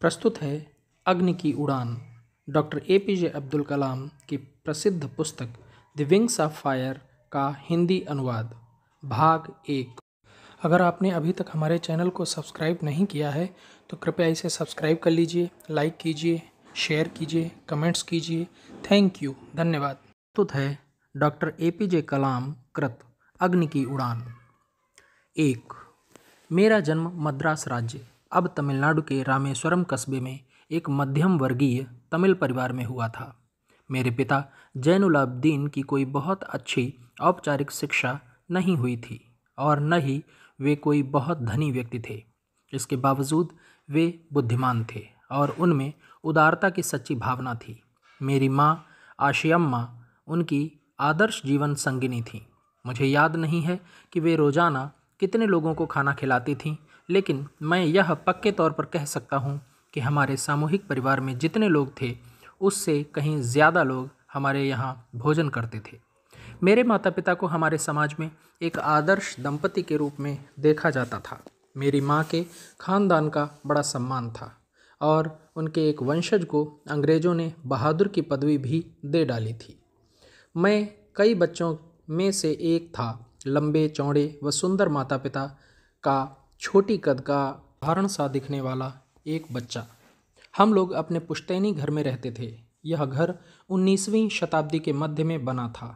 प्रस्तुत है अग्नि की उड़ान doctor A P J Abdul Kalam की प्रसिद्ध पुस्तक द विंग्स ऑफ फायर का हिंदी अनुवाद भाग एक अगर आपने अभी तक हमारे चैनल को सब्सक्राइब नहीं किया है तो कृपया इसे सब्सक्राइब कर लीजिए लाइक कीजिए शेयर कीजिए कमेंट्स कीजिए थैंक यू धन्यवाद प्रस्तुत है डॉक्टर ए पी जे कलाम कृत अग्नि की उड़ान एक मेरा जन्म मद्रास राज्य अब तमिलनाडु के रामेश्वरम कस्बे में एक मध्यम वर्गीय तमिल परिवार में हुआ था मेरे पिता जैनुलाब्दीन की कोई बहुत अच्छी औपचारिक शिक्षा नहीं हुई थी और न ही वे कोई बहुत धनी व्यक्ति थे इसके बावजूद वे बुद्धिमान थे और उनमें उदारता की सच्ची भावना थी मेरी माँ आशियम्मा उनकी आदर्श जीवन संगिनी थी मुझे याद नहीं है कि वे रोज़ाना कितने लोगों को खाना खिलाती थीं लेकिन मैं यह पक्के तौर पर कह सकता हूँ कि हमारे सामूहिक परिवार में जितने लोग थे उससे कहीं ज़्यादा लोग हमारे यहाँ भोजन करते थे मेरे माता पिता को हमारे समाज में एक आदर्श दंपति के रूप में देखा जाता था मेरी माँ के खानदान का बड़ा सम्मान था और उनके एक वंशज को अंग्रेज़ों ने बहादुर की पदवी भी दे डाली थी मैं कई बच्चों में से एक था लंबे चौड़े व सुंदर माता पिता का छोटी कद का भारण सा दिखने वाला एक बच्चा हम लोग अपने पुश्तैनी घर में रहते थे यह घर 19वीं शताब्दी के मध्य में बना था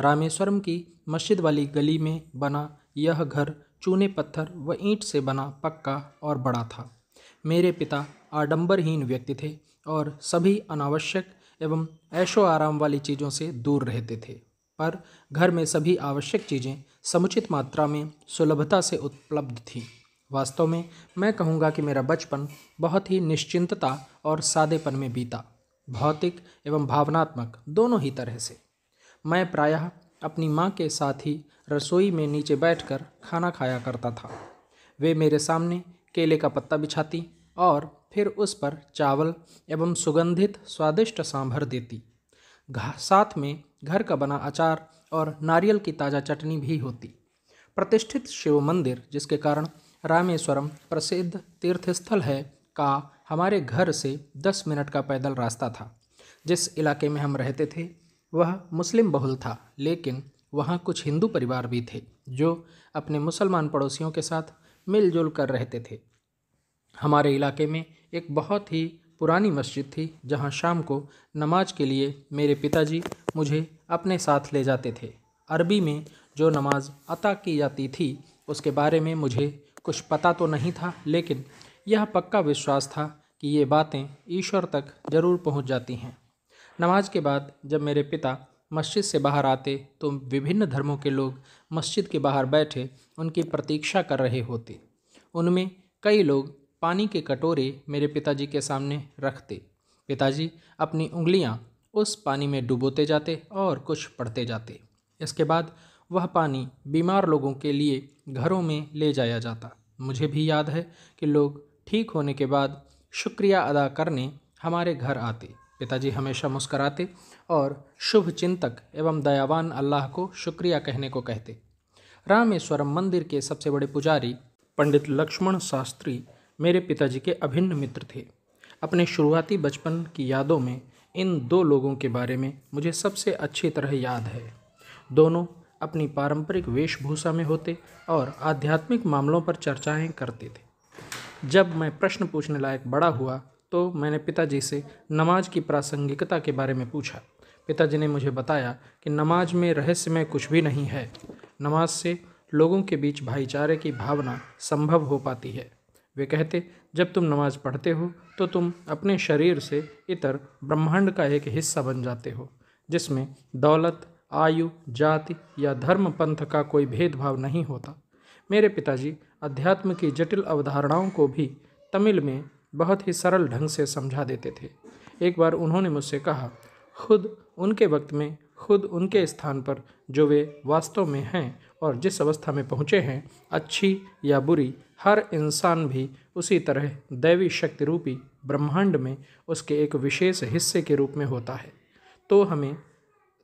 रामेश्वरम की मस्जिद वाली गली में बना यह घर चूने पत्थर व ईंट से बना पक्का और बड़ा था मेरे पिता आडंबरहीन व्यक्ति थे और सभी अनावश्यक एवं ऐशो आराम वाली चीज़ों से दूर रहते थे पर घर में सभी आवश्यक चीज़ें समुचित मात्रा में सुलभता से उपलब्ध थीं वास्तव में मैं कहूँगा कि मेरा बचपन बहुत ही निश्चिंतता और सादेपन में बीता भौतिक एवं भावनात्मक दोनों ही तरह से मैं प्रायः अपनी माँ के साथ ही रसोई में नीचे बैठकर खाना खाया करता था वे मेरे सामने केले का पत्ता बिछाती और फिर उस पर चावल एवं सुगंधित स्वादिष्ट सांभर देती साथ में घर का बना अचार और नारियल की ताज़ा चटनी भी होती प्रतिष्ठित शिव मंदिर जिसके कारण रामेश्वरम प्रसिद्ध तीर्थस्थल है का हमारे घर से दस मिनट का पैदल रास्ता था जिस इलाके में हम रहते थे वह मुस्लिम बहुल था लेकिन वहाँ कुछ हिंदू परिवार भी थे जो अपने मुसलमान पड़ोसियों के साथ मिलजुल कर रहते थे हमारे इलाके में एक बहुत ही पुरानी मस्जिद थी जहाँ शाम को नमाज के लिए मेरे पिताजी मुझे अपने साथ ले जाते थे अरबी में जो नमाज अता की जाती थी उसके बारे में मुझे कुछ पता तो नहीं था लेकिन यह पक्का विश्वास था कि ये बातें ईश्वर तक जरूर पहुंच जाती हैं नमाज के बाद जब मेरे पिता मस्जिद से बाहर आते तो विभिन्न धर्मों के लोग मस्जिद के बाहर बैठे उनकी प्रतीक्षा कर रहे होते उनमें कई लोग पानी के कटोरे मेरे पिताजी के सामने रखते पिताजी अपनी उंगलियां उस पानी में डुबोते जाते और कुछ पढ़ते जाते इसके बाद वह पानी बीमार लोगों के लिए घरों में ले जाया जाता मुझे भी याद है कि लोग ठीक होने के बाद शुक्रिया अदा करने हमारे घर आते पिताजी हमेशा मुस्कराते और शुभ चिंतक एवं दयावान अल्लाह को शुक्रिया कहने को कहते रामेश्वरम मंदिर के सबसे बड़े पुजारी पंडित लक्ष्मण शास्त्री मेरे पिताजी के अभिन्न मित्र थे अपने शुरुआती बचपन की यादों में इन दो लोगों के बारे में मुझे सबसे अच्छी तरह याद है दोनों अपनी पारंपरिक वेशभूषा में होते और आध्यात्मिक मामलों पर चर्चाएं करते थे जब मैं प्रश्न पूछने लायक बड़ा हुआ तो मैंने पिताजी से नमाज की प्रासंगिकता के बारे में पूछा पिताजी ने मुझे बताया कि नमाज में रहस्यमय कुछ भी नहीं है नमाज से लोगों के बीच भाईचारे की भावना संभव हो पाती है वे कहते जब तुम नमाज पढ़ते हो तो तुम अपने शरीर से इतर ब्रह्मांड का एक हिस्सा बन जाते हो जिसमें दौलत आयु जाति या धर्म पंथ का कोई भेदभाव नहीं होता मेरे पिताजी अध्यात्म की जटिल अवधारणाओं को भी तमिल में बहुत ही सरल ढंग से समझा देते थे एक बार उन्होंने मुझसे कहा खुद उनके वक्त में खुद उनके स्थान पर जो वे वास्तव में हैं और जिस अवस्था में पहुँचे हैं अच्छी या बुरी हर इंसान भी उसी तरह दैवी शक्ति रूपी ब्रह्मांड में उसके एक विशेष हिस्से के रूप में होता है तो हमें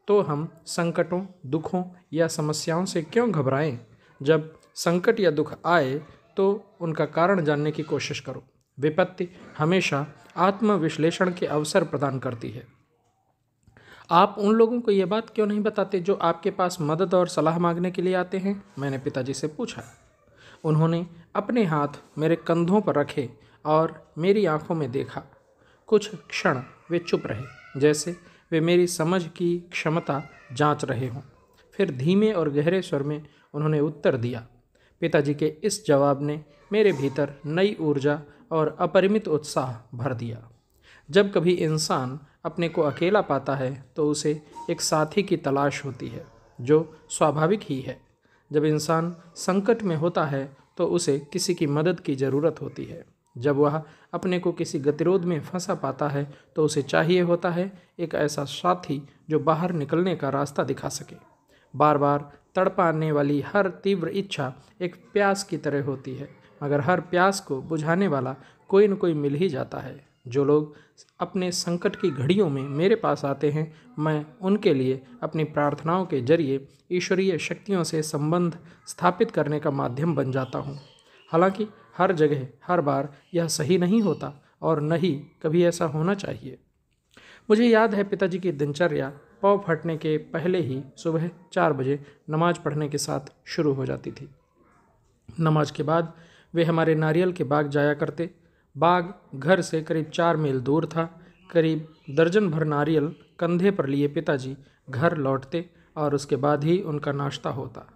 तो हम संकटों दुखों या समस्याओं से क्यों घबराएं जब संकट या दुख आए तो उनका कारण जानने की कोशिश करो विपत्ति हमेशा आत्मविश्लेषण के अवसर प्रदान करती है आप उन लोगों को ये बात क्यों नहीं बताते जो आपके पास मदद और सलाह मांगने के लिए आते हैं मैंने पिताजी से पूछा उन्होंने अपने हाथ मेरे कंधों पर रखे और मेरी आंखों में देखा कुछ क्षण वे चुप रहे जैसे वे मेरी समझ की क्षमता जांच रहे हों फिर धीमे और गहरे स्वर में उन्होंने उत्तर दिया पिताजी के इस जवाब ने मेरे भीतर नई ऊर्जा और अपरिमित उत्साह भर दिया जब कभी इंसान अपने को अकेला पाता है तो उसे एक साथी की तलाश होती है जो स्वाभाविक ही है जब इंसान संकट में होता है तो उसे किसी की मदद की ज़रूरत होती है जब वह अपने को किसी गतिरोध में फंसा पाता है तो उसे चाहिए होता है एक ऐसा साथी जो बाहर निकलने का रास्ता दिखा सके बार बार तड़पाने वाली हर तीव्र इच्छा एक प्यास की तरह होती है मगर हर प्यास को बुझाने वाला कोई न कोई मिल ही जाता है जो लोग अपने संकट की घड़ियों में मेरे पास आते हैं मैं उनके लिए अपनी प्रार्थनाओं के जरिए ईश्वरीय शक्तियों से संबंध स्थापित करने का माध्यम बन जाता हूँ हालांकि हर जगह हर बार यह सही नहीं होता और न ही कभी ऐसा होना चाहिए मुझे याद है पिताजी की दिनचर्या पाव फटने के पहले ही सुबह चार बजे नमाज पढ़ने के साथ शुरू हो जाती थी नमाज के बाद वे हमारे नारियल के बाग जाया करते बाग घर से करीब चार मील दूर था करीब दर्जन भर नारियल कंधे पर लिए पिताजी घर लौटते और उसके बाद ही उनका नाश्ता होता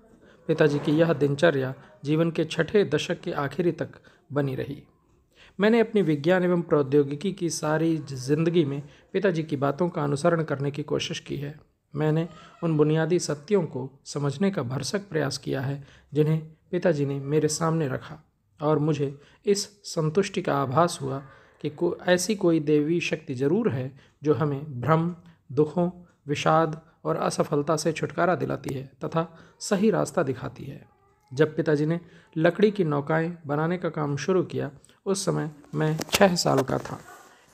पिताजी की यह दिनचर्या जीवन के छठे दशक के आखिरी तक बनी रही मैंने अपनी विज्ञान एवं प्रौद्योगिकी की सारी जिंदगी में पिताजी की बातों का अनुसरण करने की कोशिश की है मैंने उन बुनियादी सत्यों को समझने का भरसक प्रयास किया है जिन्हें पिताजी ने मेरे सामने रखा और मुझे इस संतुष्टि का आभास हुआ कि को ऐसी कोई देवी शक्ति जरूर है जो हमें भ्रम दुखों विषाद और असफलता से छुटकारा दिलाती है तथा सही रास्ता दिखाती है जब पिताजी ने लकड़ी की नौकाएं बनाने का काम शुरू किया उस समय मैं छः साल का था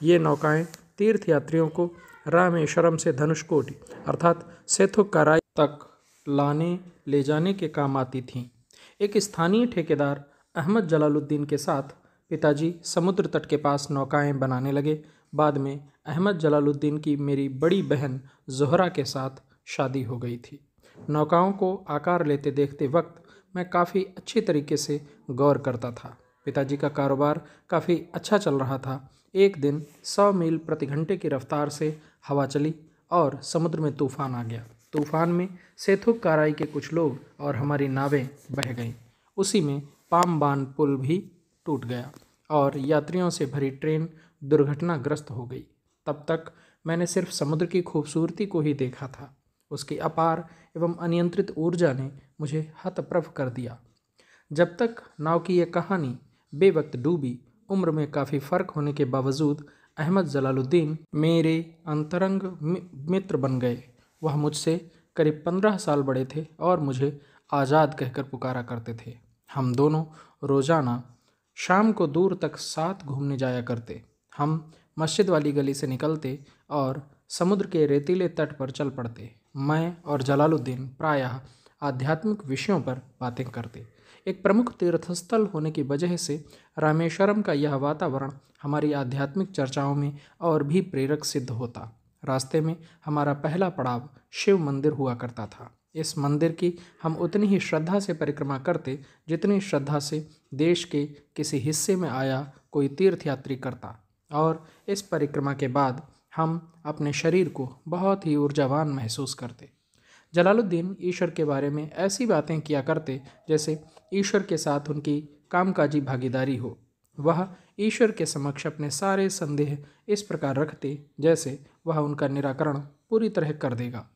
ये नौकाएं तीर्थ यात्रियों को रामेश्वरम से कोट अर्थात सेथुकराई तक लाने ले जाने के काम आती थीं एक स्थानीय ठेकेदार अहमद जलालुद्दीन के साथ पिताजी समुद्र तट के पास नौकाएं बनाने लगे बाद में अहमद जलालुद्दीन की मेरी बड़ी बहन जोहरा के साथ शादी हो गई थी नौकाओं को आकार लेते देखते वक्त मैं काफ़ी अच्छी तरीके से गौर करता था पिताजी का कारोबार काफ़ी अच्छा चल रहा था एक दिन सौ मील प्रति घंटे की रफ्तार से हवा चली और समुद्र में तूफान आ गया तूफान में सेतु काराई के कुछ लोग और हमारी नावें बह गईं उसी में पाम बांध पुल भी टूट गया और यात्रियों से भरी ट्रेन दुर्घटनाग्रस्त हो गई तब तक मैंने सिर्फ समुद्र की खूबसूरती को ही देखा था उसकी अपार एवं अनियंत्रित ऊर्जा ने मुझे हतप्रभ कर दिया जब तक नाव की यह कहानी बेवक्त डूबी उम्र में काफ़ी फ़र्क होने के बावजूद अहमद जलालुद्दीन मेरे अंतरंग मित्र बन गए वह मुझसे करीब पंद्रह साल बड़े थे और मुझे आज़ाद कहकर पुकारा करते थे हम दोनों रोज़ाना शाम को दूर तक साथ घूमने जाया करते हम मस्जिद वाली गली से निकलते और समुद्र के रेतीले तट पर चल पड़ते मैं और जलालुद्दीन प्रायः आध्यात्मिक विषयों पर बातें करते एक प्रमुख तीर्थस्थल होने की वजह से रामेश्वरम का यह वातावरण हमारी आध्यात्मिक चर्चाओं में और भी प्रेरक सिद्ध होता रास्ते में हमारा पहला पड़ाव शिव मंदिर हुआ करता था इस मंदिर की हम उतनी ही श्रद्धा से परिक्रमा करते जितनी श्रद्धा से देश के किसी हिस्से में आया कोई तीर्थयात्री करता और इस परिक्रमा के बाद हम अपने शरीर को बहुत ही ऊर्जावान महसूस करते जलालुद्दीन ईश्वर के बारे में ऐसी बातें किया करते जैसे ईश्वर के साथ उनकी कामकाजी भागीदारी हो वह ईश्वर के समक्ष अपने सारे संदेह इस प्रकार रखते जैसे वह उनका निराकरण पूरी तरह कर देगा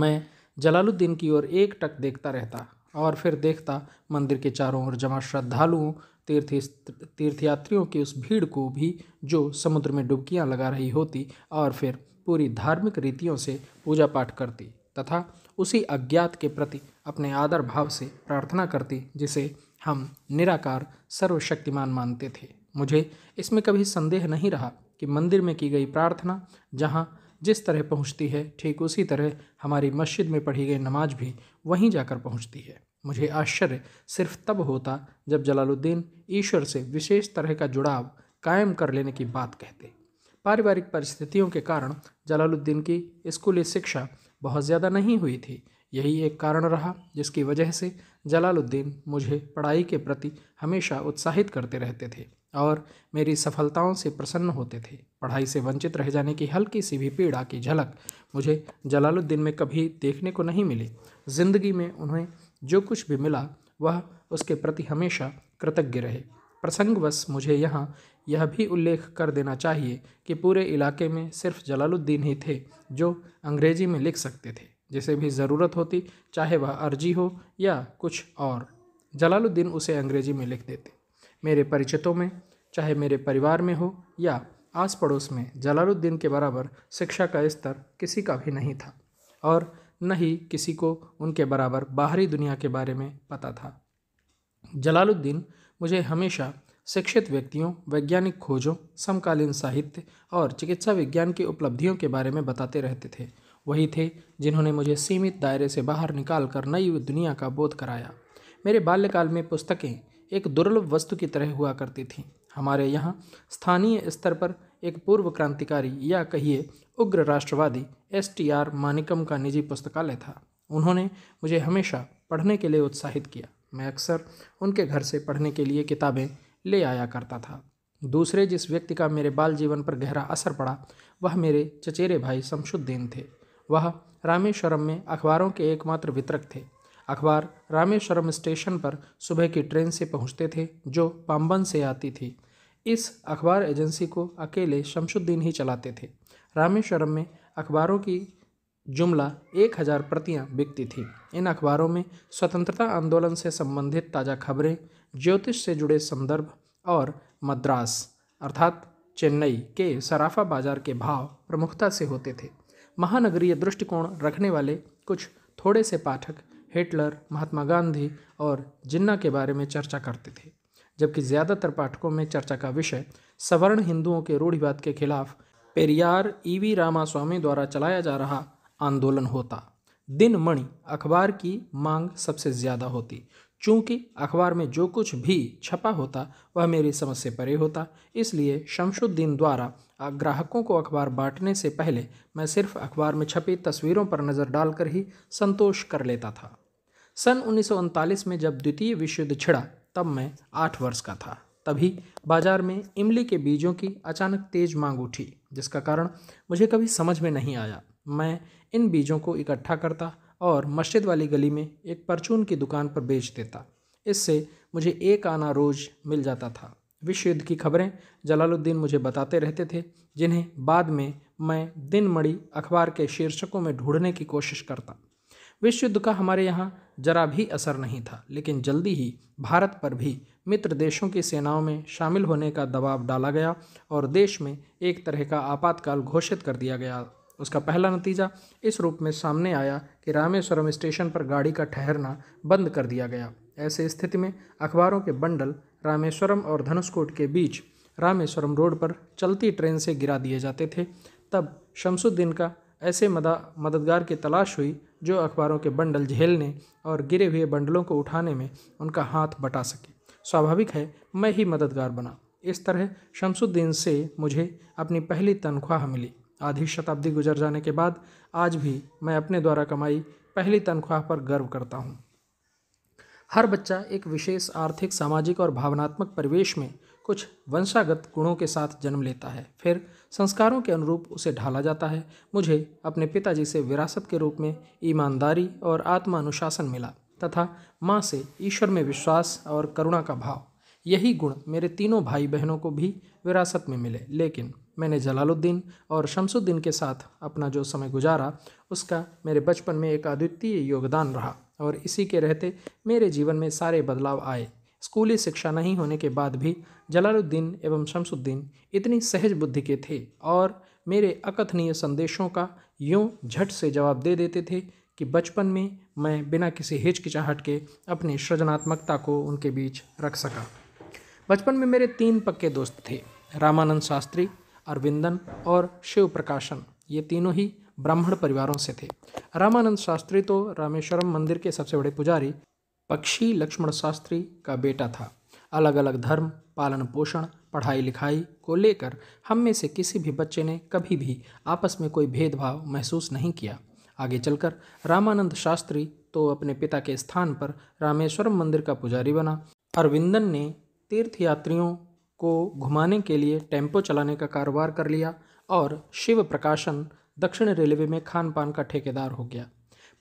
मैं जलालुद्दीन की ओर एक टक देखता रहता और फिर देखता मंदिर के चारों ओर जमा श्रद्धालुओं तीर्थ तीर्थयात्रियों की उस भीड़ को भी जो समुद्र में डुबकियां लगा रही होती और फिर पूरी धार्मिक रीतियों से पूजा पाठ करती तथा उसी अज्ञात के प्रति अपने आदर भाव से प्रार्थना करती जिसे हम निराकार सर्वशक्तिमान मानते थे मुझे इसमें कभी संदेह नहीं रहा कि मंदिर में की गई प्रार्थना जहाँ जिस तरह पहुँचती है ठीक उसी तरह हमारी मस्जिद में पढ़ी गई नमाज भी वहीं जाकर पहुँचती है मुझे आश्चर्य सिर्फ तब होता जब जलालुद्दीन ईश्वर से विशेष तरह का जुड़ाव कायम कर लेने की बात कहते पारिवारिक परिस्थितियों के कारण जलालुद्दीन की स्कूली शिक्षा बहुत ज़्यादा नहीं हुई थी यही एक कारण रहा जिसकी वजह से जलालुद्दीन मुझे पढ़ाई के प्रति हमेशा उत्साहित करते रहते थे और मेरी सफलताओं से प्रसन्न होते थे पढ़ाई से वंचित रह जाने की हल्की सी भी पीड़ा की झलक मुझे जलालुद्दीन में कभी देखने को नहीं मिली ज़िंदगी में उन्हें जो कुछ भी मिला वह उसके प्रति हमेशा कृतज्ञ रहे प्रसंगवश मुझे यहाँ यह भी उल्लेख कर देना चाहिए कि पूरे इलाके में सिर्फ जलालुद्दीन ही थे जो अंग्रेजी में लिख सकते थे जिसे भी ज़रूरत होती चाहे वह अर्जी हो या कुछ और जलालुद्दीन उसे अंग्रेजी में लिख देते मेरे परिचितों में चाहे मेरे परिवार में हो या आस पड़ोस में जलालुद्दीन के बराबर शिक्षा का स्तर किसी का भी नहीं था और न ही किसी को उनके बराबर बाहरी दुनिया के बारे में पता था जलालुद्दीन मुझे हमेशा शिक्षित व्यक्तियों वैज्ञानिक खोजों समकालीन साहित्य और चिकित्सा विज्ञान की उपलब्धियों के बारे में बताते रहते थे वही थे जिन्होंने मुझे सीमित दायरे से बाहर निकाल कर नई दुनिया का बोध कराया मेरे बाल्यकाल में पुस्तकें एक दुर्लभ वस्तु की तरह हुआ करती थीं हमारे यहाँ स्थानीय स्तर पर एक पूर्व क्रांतिकारी या कहिए उग्र राष्ट्रवादी एस टी आर मानिकम का निजी पुस्तकालय था उन्होंने मुझे हमेशा पढ़ने के लिए उत्साहित किया मैं अक्सर उनके घर से पढ़ने के लिए किताबें ले आया करता था दूसरे जिस व्यक्ति का मेरे बाल जीवन पर गहरा असर पड़ा वह मेरे चचेरे भाई शमशुद्दीन थे वह रामेश्वरम में अखबारों के एकमात्र वितरक थे अखबार रामेश्वरम स्टेशन पर सुबह की ट्रेन से पहुंचते थे जो पाम्बन से आती थी इस अखबार एजेंसी को अकेले शमशुद्दीन ही चलाते थे रामेश्वरम में अखबारों की जुमला एक हज़ार प्रतियाँ बिकती थी इन अखबारों में स्वतंत्रता आंदोलन से संबंधित ताज़ा खबरें ज्योतिष से जुड़े संदर्भ और मद्रास अर्थात चेन्नई के सराफा बाजार के भाव प्रमुखता से होते थे महानगरीय दृष्टिकोण रखने वाले कुछ थोड़े से पाठक हिटलर महात्मा गांधी और जिन्ना के बारे में चर्चा करते थे जबकि ज़्यादातर पाठकों में चर्चा का विषय सवर्ण हिंदुओं के रूढ़िवाद के खिलाफ पेरियार ईवी रामास्वामी द्वारा चलाया जा रहा आंदोलन होता दिन मणि अखबार की मांग सबसे ज़्यादा होती चूंकि अखबार में जो कुछ भी छपा होता वह मेरी समझ से परे होता इसलिए शमशुद्दीन द्वारा ग्राहकों को अखबार बांटने से पहले मैं सिर्फ अखबार में छपी तस्वीरों पर नज़र डालकर ही संतोष कर लेता था सन उन्नीस में जब द्वितीय विश्व युद्ध छिड़ा तब मैं आठ वर्ष का था तभी बाजार में इमली के बीजों की अचानक तेज मांग उठी जिसका कारण मुझे कभी समझ में नहीं आया मैं इन बीजों को इकट्ठा करता और मस्जिद वाली गली में एक परचून की दुकान पर बेच देता इससे मुझे एक आना रोज़ मिल जाता था विश्व युद्ध की खबरें जलालुद्दीन मुझे बताते रहते थे जिन्हें बाद में मैं दिन मड़ी अखबार के शीर्षकों में ढूंढने की कोशिश करता विश्व युद्ध का हमारे यहाँ जरा भी असर नहीं था लेकिन जल्दी ही भारत पर भी मित्र देशों की सेनाओं में शामिल होने का दबाव डाला गया और देश में एक तरह का आपातकाल घोषित कर दिया गया उसका पहला नतीजा इस रूप में सामने आया कि रामेश्वरम स्टेशन पर गाड़ी का ठहरना बंद कर दिया गया ऐसे स्थिति में अखबारों के बंडल रामेश्वरम और धनुषकोट के बीच रामेश्वरम रोड पर चलती ट्रेन से गिरा दिए जाते थे तब शमसुद्दीन का ऐसे मदा मददगार की तलाश हुई जो अखबारों के बंडल झेलने और गिरे हुए बंडलों को उठाने में उनका हाथ बटा सके स्वाभाविक है मैं ही मददगार बना इस तरह शमसुद्दीन से मुझे अपनी पहली तनख्वाह मिली आधी शताब्दी गुजर जाने के बाद आज भी मैं अपने द्वारा कमाई पहली तनख्वाह पर गर्व करता हूँ हर बच्चा एक विशेष आर्थिक सामाजिक और भावनात्मक परिवेश में कुछ वंशागत गुणों के साथ जन्म लेता है फिर संस्कारों के अनुरूप उसे ढाला जाता है मुझे अपने पिताजी से विरासत के रूप में ईमानदारी और आत्मानुशासन मिला तथा माँ से ईश्वर में विश्वास और करुणा का भाव यही गुण मेरे तीनों भाई बहनों को भी विरासत में मिले लेकिन मैंने जलालुद्दीन और शमसुद्दीन के साथ अपना जो समय गुजारा उसका मेरे बचपन में एक अद्वितीय योगदान रहा और इसी के रहते मेरे जीवन में सारे बदलाव आए स्कूली शिक्षा नहीं होने के बाद भी जलालुद्दीन एवं शमसुद्दीन इतनी सहज बुद्धि के थे और मेरे अकथनीय संदेशों का यूँ झट से जवाब दे देते थे कि बचपन में मैं बिना किसी हिचकिचाहट के अपनी सृजनात्मकता को उनके बीच रख सका बचपन में मेरे तीन पक्के दोस्त थे रामानंद शास्त्री अरविंदन और शिव प्रकाशन ये तीनों ही ब्राह्मण परिवारों से थे रामानंद शास्त्री तो रामेश्वरम मंदिर के सबसे बड़े पुजारी पक्षी लक्ष्मण शास्त्री का बेटा था अलग अलग धर्म पालन पोषण पढ़ाई लिखाई को लेकर हम में से किसी भी बच्चे ने कभी भी आपस में कोई भेदभाव महसूस नहीं किया आगे चलकर रामानंद शास्त्री तो अपने पिता के स्थान पर रामेश्वरम मंदिर का पुजारी बना अरविंदन ने तीर्थयात्रियों को घुमाने के लिए टेम्पो चलाने का कारोबार कर लिया और शिव प्रकाशन दक्षिण रेलवे में खान पान का ठेकेदार हो गया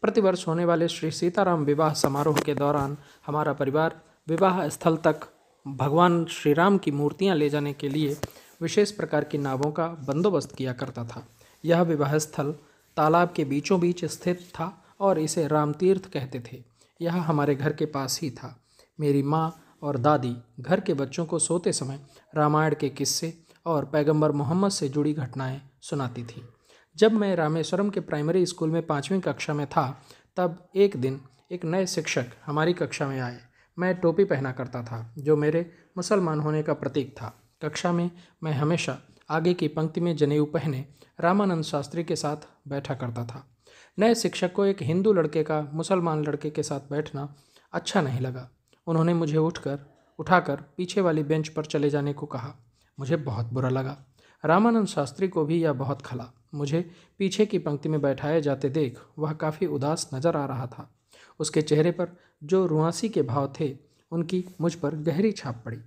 प्रतिवर्ष होने वाले श्री सीताराम विवाह समारोह के दौरान हमारा परिवार विवाह स्थल तक भगवान श्री राम की मूर्तियाँ ले जाने के लिए विशेष प्रकार की नावों का बंदोबस्त किया करता था यह विवाह स्थल तालाब के बीचों बीच स्थित था और इसे रामतीर्थ कहते थे यह हमारे घर के पास ही था मेरी माँ और दादी घर के बच्चों को सोते समय रामायण के किस्से और पैगंबर मोहम्मद से जुड़ी घटनाएं सुनाती थी जब मैं रामेश्वरम के प्राइमरी स्कूल में पाँचवीं कक्षा में था तब एक दिन एक नए शिक्षक हमारी कक्षा में आए मैं टोपी पहना करता था जो मेरे मुसलमान होने का प्रतीक था कक्षा में मैं हमेशा आगे की पंक्ति में जनेऊ पहने रामानंद शास्त्री के साथ बैठा करता था नए शिक्षक को एक हिंदू लड़के का मुसलमान लड़के के साथ बैठना अच्छा नहीं लगा उन्होंने मुझे उठकर उठाकर पीछे वाली बेंच पर चले जाने को कहा मुझे बहुत बुरा लगा रामानंद शास्त्री को भी यह बहुत खला मुझे पीछे की पंक्ति में बैठाए जाते देख वह काफ़ी उदास नजर आ रहा था उसके चेहरे पर जो रुआसी के भाव थे उनकी मुझ पर गहरी छाप पड़ी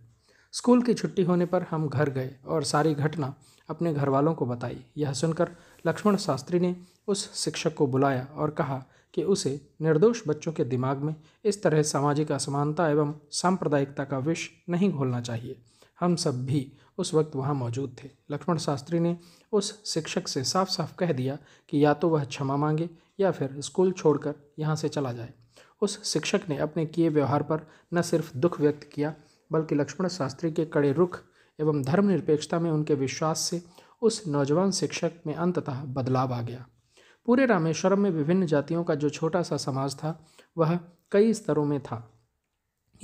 स्कूल की छुट्टी होने पर हम घर गए और सारी घटना अपने घर वालों को बताई यह सुनकर लक्ष्मण शास्त्री ने उस शिक्षक को बुलाया और कहा कि उसे निर्दोष बच्चों के दिमाग में इस तरह सामाजिक असमानता एवं सांप्रदायिकता का विष नहीं घोलना चाहिए हम सब भी उस वक्त वहाँ मौजूद थे लक्ष्मण शास्त्री ने उस शिक्षक से साफ साफ कह दिया कि या तो वह क्षमा मांगे या फिर स्कूल छोड़कर यहाँ से चला जाए उस शिक्षक ने अपने किए व्यवहार पर न सिर्फ दुख व्यक्त किया बल्कि लक्ष्मण शास्त्री के कड़े रुख एवं धर्मनिरपेक्षता में उनके विश्वास से उस नौजवान शिक्षक में अंततः बदलाव आ गया पूरे रामेश्वरम में विभिन्न जातियों का जो छोटा सा समाज था वह कई स्तरों में था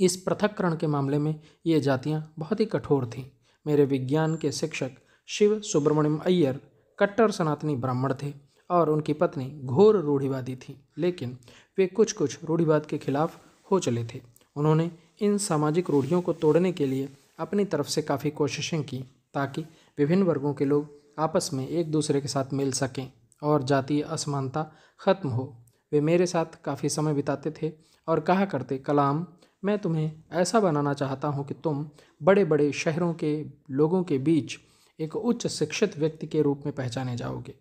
इस पृथककरण के मामले में ये जातियाँ बहुत ही कठोर थीं मेरे विज्ञान के शिक्षक शिव सुब्रमण्यम अय्यर कट्टर सनातनी ब्राह्मण थे और उनकी पत्नी घोर रूढ़िवादी थी लेकिन वे कुछ कुछ रूढ़िवाद के खिलाफ हो चले थे उन्होंने इन सामाजिक रूढ़ियों को तोड़ने के लिए अपनी तरफ से काफ़ी कोशिशें की ताकि विभिन्न वर्गों के लोग आपस में एक दूसरे के साथ मिल सकें और जातीय असमानता खत्म हो वे मेरे साथ काफ़ी समय बिताते थे और कहा करते कलाम मैं तुम्हें ऐसा बनाना चाहता हूँ कि तुम बड़े बड़े शहरों के लोगों के बीच एक उच्च शिक्षित व्यक्ति के रूप में पहचाने जाओगे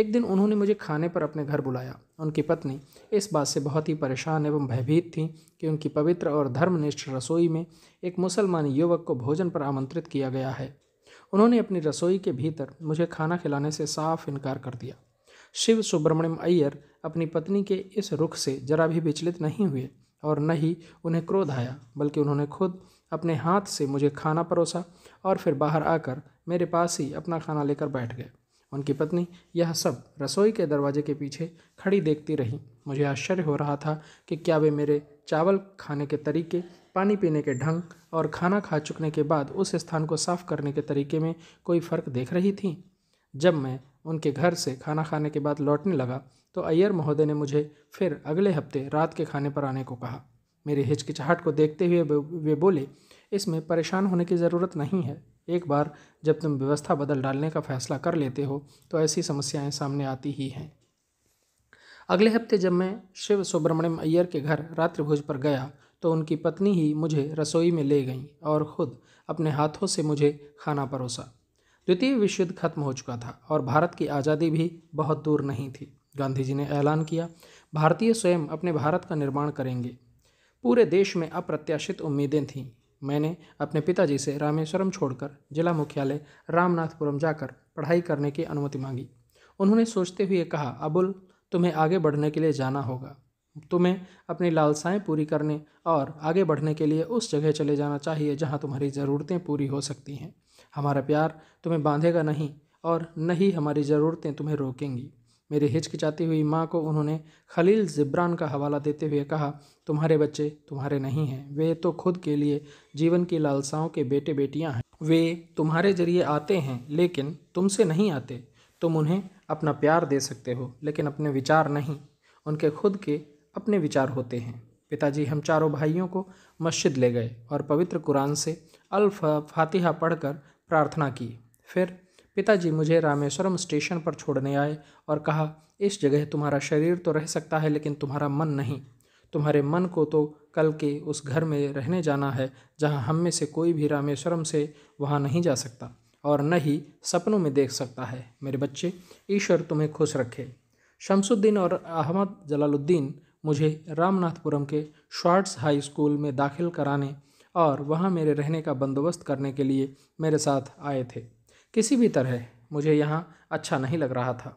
एक दिन उन्होंने मुझे खाने पर अपने घर बुलाया उनकी पत्नी इस बात से बहुत ही परेशान एवं भयभीत थी कि उनकी पवित्र और धर्मनिष्ठ रसोई में एक मुसलमान युवक को भोजन पर आमंत्रित किया गया है उन्होंने अपनी रसोई के भीतर मुझे खाना खिलाने से साफ इनकार कर दिया शिव सुब्रमण्यम अय्यर अपनी पत्नी के इस रुख से जरा भी विचलित नहीं हुए और न ही उन्हें क्रोध आया बल्कि उन्होंने खुद अपने हाथ से मुझे खाना परोसा और फिर बाहर आकर मेरे पास ही अपना खाना लेकर बैठ गए उनकी पत्नी यह सब रसोई के दरवाजे के पीछे खड़ी देखती रही मुझे आश्चर्य हो रहा था कि क्या वे मेरे चावल खाने के तरीके पानी पीने के ढंग और खाना खा चुकने के बाद उस स्थान को साफ करने के तरीके में कोई फ़र्क देख रही थी जब मैं उनके घर से खाना खाने के बाद लौटने लगा तो अय्यर महोदय ने मुझे फिर अगले हफ्ते रात के खाने पर आने को कहा मेरी हिचकिचाहट को देखते हुए वे बोले इसमें परेशान होने की ज़रूरत नहीं है एक बार जब तुम व्यवस्था बदल डालने का फैसला कर लेते हो तो ऐसी समस्याएं सामने आती ही हैं अगले हफ्ते जब मैं शिव सुब्रमण्यम अय्यर के घर रात्रिभोज पर गया तो उनकी पत्नी ही मुझे रसोई में ले गई और ख़ुद अपने हाथों से मुझे खाना परोसा द्वितीय विश्व युद्ध खत्म हो चुका था और भारत की आज़ादी भी बहुत दूर नहीं थी गांधी जी ने ऐलान किया भारतीय स्वयं अपने भारत का निर्माण करेंगे पूरे देश में अप्रत्याशित उम्मीदें थीं मैंने अपने पिताजी से रामेश्वरम छोड़कर जिला मुख्यालय रामनाथपुरम जाकर पढ़ाई करने की अनुमति मांगी उन्होंने सोचते हुए कहा अबुल तुम्हें आगे बढ़ने के लिए जाना होगा तुम्हें अपनी लालसाएं पूरी करने और आगे बढ़ने के लिए उस जगह चले जाना चाहिए जहां तुम्हारी ज़रूरतें पूरी हो सकती हैं हमारा प्यार तुम्हें बांधेगा नहीं और न ही हमारी ज़रूरतें तुम्हें रोकेंगी मेरी हिचकिचाती हुई माँ को उन्होंने खलील जिब्रान का हवाला देते हुए कहा तुम्हारे बच्चे तुम्हारे नहीं हैं वे तो खुद के लिए जीवन की लालसाओं के बेटे बेटियाँ हैं वे तुम्हारे जरिए आते हैं लेकिन तुमसे नहीं आते तुम उन्हें अपना प्यार दे सकते हो लेकिन अपने विचार नहीं उनके खुद के अपने विचार होते हैं पिताजी हम चारों भाइयों को मस्जिद ले गए और पवित्र कुरान से अल फातिहा पढ़कर प्रार्थना की फिर पिताजी मुझे रामेश्वरम स्टेशन पर छोड़ने आए और कहा इस जगह तुम्हारा शरीर तो रह सकता है लेकिन तुम्हारा मन नहीं तुम्हारे मन को तो कल के उस घर में रहने जाना है जहां हम में से कोई भी रामेश्वरम से वहां नहीं जा सकता और न ही सपनों में देख सकता है मेरे बच्चे ईश्वर तुम्हें खुश रखे शमसुद्दीन और अहमद जलालुद्दीन मुझे रामनाथपुरम के शॉर्ट्स हाई स्कूल में दाखिल कराने और वहाँ मेरे रहने का बंदोबस्त करने के लिए मेरे साथ आए थे किसी भी तरह मुझे यहाँ अच्छा नहीं लग रहा था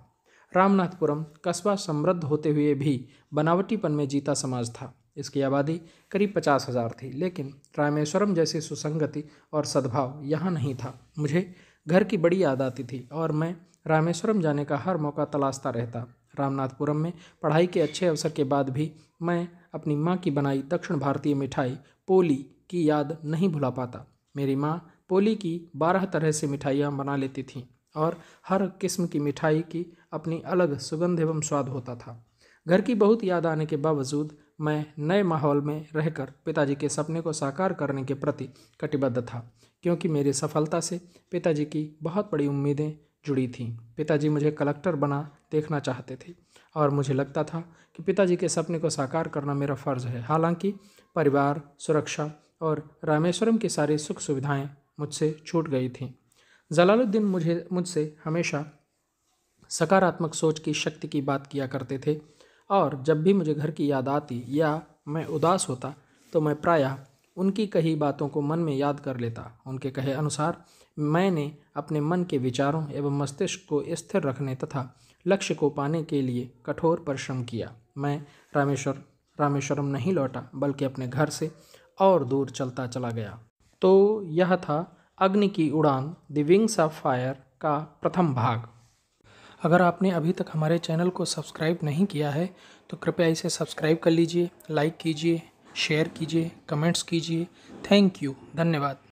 रामनाथपुरम कस्बा समृद्ध होते हुए भी बनावटीपन में जीता समाज था इसकी आबादी करीब पचास हज़ार थी लेकिन रामेश्वरम जैसी सुसंगति और सद्भाव यहाँ नहीं था मुझे घर की बड़ी याद आती थी और मैं रामेश्वरम जाने का हर मौका तलाशता रहता रामनाथपुरम में पढ़ाई के अच्छे अवसर के बाद भी मैं अपनी माँ की बनाई दक्षिण भारतीय मिठाई पोली की याद नहीं भुला पाता मेरी माँ पोली की बारह तरह से मिठाइयाँ बना लेती थीं और हर किस्म की मिठाई की अपनी अलग सुगंध एवं स्वाद होता था घर की बहुत याद आने के बावजूद मैं नए माहौल में रहकर पिताजी के सपने को साकार करने के प्रति कटिबद्ध था क्योंकि मेरी सफलता से पिताजी की बहुत बड़ी उम्मीदें जुड़ी थीं पिताजी मुझे कलेक्टर बना देखना चाहते थे और मुझे लगता था कि पिताजी के सपने को साकार करना मेरा फ़र्ज़ है हालांकि परिवार सुरक्षा और रामेश्वरम की सारी सुख सुविधाएं मुझसे छूट गई थीं जलालुद्दीन मुझे मुझसे हमेशा सकारात्मक सोच की शक्ति की बात किया करते थे और जब भी मुझे घर की याद आती या मैं उदास होता तो मैं प्रायः उनकी कही बातों को मन में याद कर लेता उनके कहे अनुसार मैंने अपने मन के विचारों एवं मस्तिष्क को स्थिर रखने तथा लक्ष्य को पाने के लिए कठोर परिश्रम किया मैं रामेश्वर रामेश्वरम नहीं लौटा बल्कि अपने घर से और दूर चलता चला गया तो यह था अग्नि की उड़ान द विंग्स ऑफ फायर का प्रथम भाग अगर आपने अभी तक हमारे चैनल को सब्सक्राइब नहीं किया है तो कृपया इसे सब्सक्राइब कर लीजिए लाइक कीजिए शेयर कीजिए कमेंट्स कीजिए थैंक यू धन्यवाद